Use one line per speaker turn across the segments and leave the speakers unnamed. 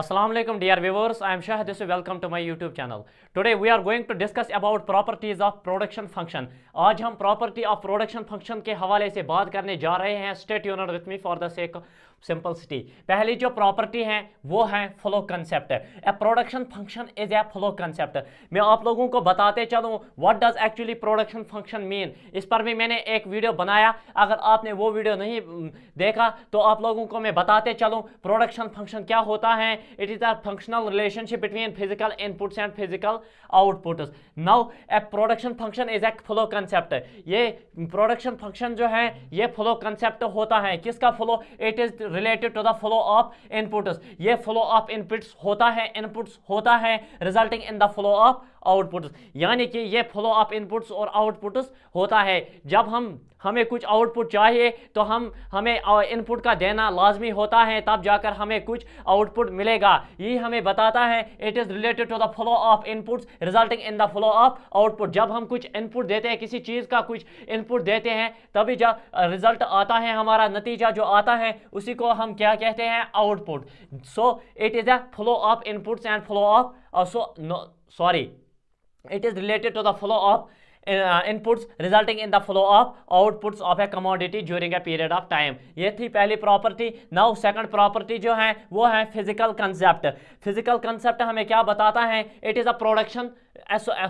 Assalamu alaikum dear viewers, I am Shah Desu. Welcome to my YouTube channel. Today we are going to discuss about properties of production function. आज हम property of production function के हवाले से बात करने जा रहे हैं. Stay tuned with me for the sake simplicity पहली जो प्रॉपर्टी है वो है flow concept a production function is a flow concept मैं आप लोगों को बताते चलूँ what does actually production function mean इस पर भी मैंने एक वीडियो बनाया अगर आपने वो वीडियो नहीं देखा तो आप लोगों को मैं बताते चलूँ प्रोडक्शन फंक्शन क्या होता है it is the functional relationship between physical inputs and physical outputs now a production function is a flow concept ये प्रोडक्शन फंक्शन जो है ये फ्लो कंसेप्ट होता है किसका flow it is related to the flow of inputs ये flow of inputs होता है इनपुट्स होता है resulting in the flow of outputs यानी कि ये फ्लो अप इनपुट्स और आउटपुट्स होता है जब हम हमें कुछ आउटपुट चाहिए तो हम हमें इनपुट का देना लाजमी होता है तब जाकर हमें कुछ आउटपुट मिलेगा ये हमें बताता है it is related to the flow of inputs resulting in the flow of output जब हम कुछ इनपुट देते हैं किसी चीज़ का कुछ इनपुट देते हैं तभी जब रिजल्ट आता है हमारा नतीजा जो आता है उसी को हम क्या कहते हैं output so it is a flow of inputs and flow of also no sorry it is related to the flow of inputs resulting in the flow of outputs of a commodity during a period of time ये थी पहली property now second property जो है वो है physical concept physical concept हमें क्या बताता है it is a production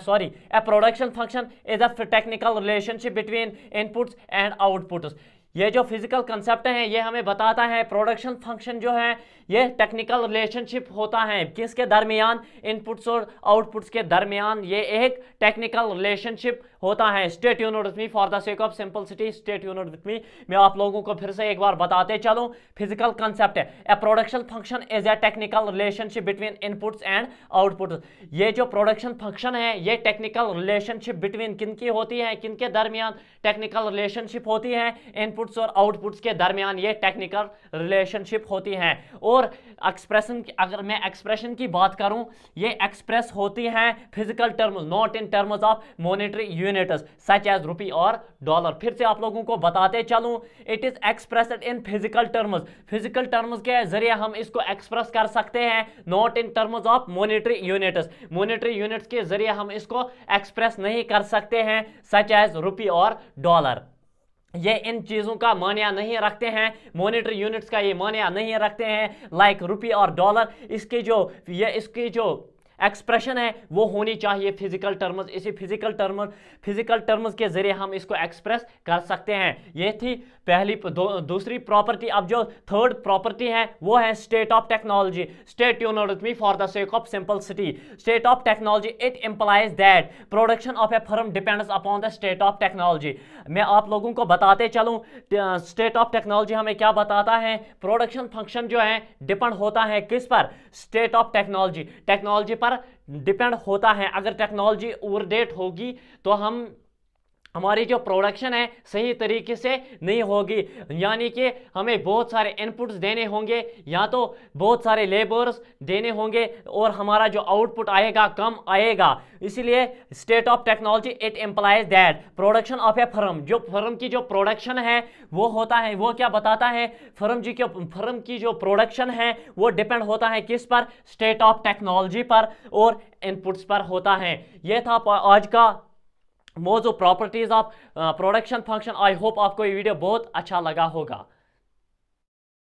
sorry a production function is a technical relationship between inputs and outputs ये जो फिजिकल कंसेप्ट है ये हमें बताता है प्रोडक्शन फंक्शन जो है ये टेक्निकल रिलेशनशिप होता है किसके दरमियान इनपुट्स और आउटपुट्स के दरमियान ये एक टेक्निकल रिलेशनशिप होता है stay tuned with me for the sake of simplicity stay tuned with me मैं आप लोगों को फिर से एक बार बताते चलूँ physical concept a production function is a technical relationship between inputs and outputs ये जो प्रोडक्शन फंक्शन है ये टेक्निकल रिलेशनशिप बिटवीन किन की होती है किन के दरमियान टेक्निकल रिलेशनशिप होती है इनपुट इनपुट्स और आउटपुट्स के दरमियान ये टेक्निकल रिलेशनशिप होती है और एक्सप्रेशन अगर मैं एक्सप्रेशन की बात करूं ये एक्सप्रेस होती हैं physical terms not in terms of monetary units such as rupee और डॉलर फिर से आप लोगों को बताते चलूँ it is expressed in physical terms physical terms के जरिए हम इसको एक्सप्रेस कर सकते हैं not in terms of monetary units monetary units के जरिए हम इसको एक्सप्रेस नहीं कर सकते हैं सच एज रुपी और डॉलर ये इन चीज़ों का मानिया नहीं रखते हैं मॉनेटरी यूनिट्स का ये मानिया नहीं रखते हैं लाइक रुपये और डॉलर इसके जो ये इसकी जो एक्सप्रेशन है वो होनी चाहिए फिजिकल टर्म्स इसी फिजिकल टर्म फिजिकल टर्म्स के जरिए हम इसको एक्सप्रेस कर सकते हैं ये थी पहली दूसरी प्रॉपर्टी अब जो थर्ड प्रॉपर्टी है वो है state of technology state unit me for the sake of simplicity state of technology it implies that production of a firm depends upon the state of technology मैं आप लोगों को बताते चलूँ स्टेट ऑफ टेक्नोलॉजी हमें क्या बताता है प्रोडक्शन फंक्शन जो है डिपेंड होता है किस पर स्टेट ऑफ टेक्नोलॉजी टेक्नोलॉजी पर पर डिपेंड होता है अगर टेक्नोलॉजी ओवरडेट होगी तो हम हमारी जो प्रोडक्शन है सही तरीके से नहीं होगी यानी कि हमें बहुत सारे इनपुट्स देने होंगे या तो बहुत सारे लेबर्स देने होंगे और हमारा जो आउटपुट आएगा कम आएगा इसीलिए state of technology it implies that production of a firm जो फर्म की जो प्रोडक्शन है वो होता है वो क्या बताता है फर्म जी के फर्म की जो प्रोडक्शन है वो डिपेंड होता है किस पर स्टेट ऑफ टेक्नोलॉजी पर और इनपुट्स पर होता है ये था आज का वो जो properties of production function I hope आपको ये वीडियो बहुत अच्छा लगा होगा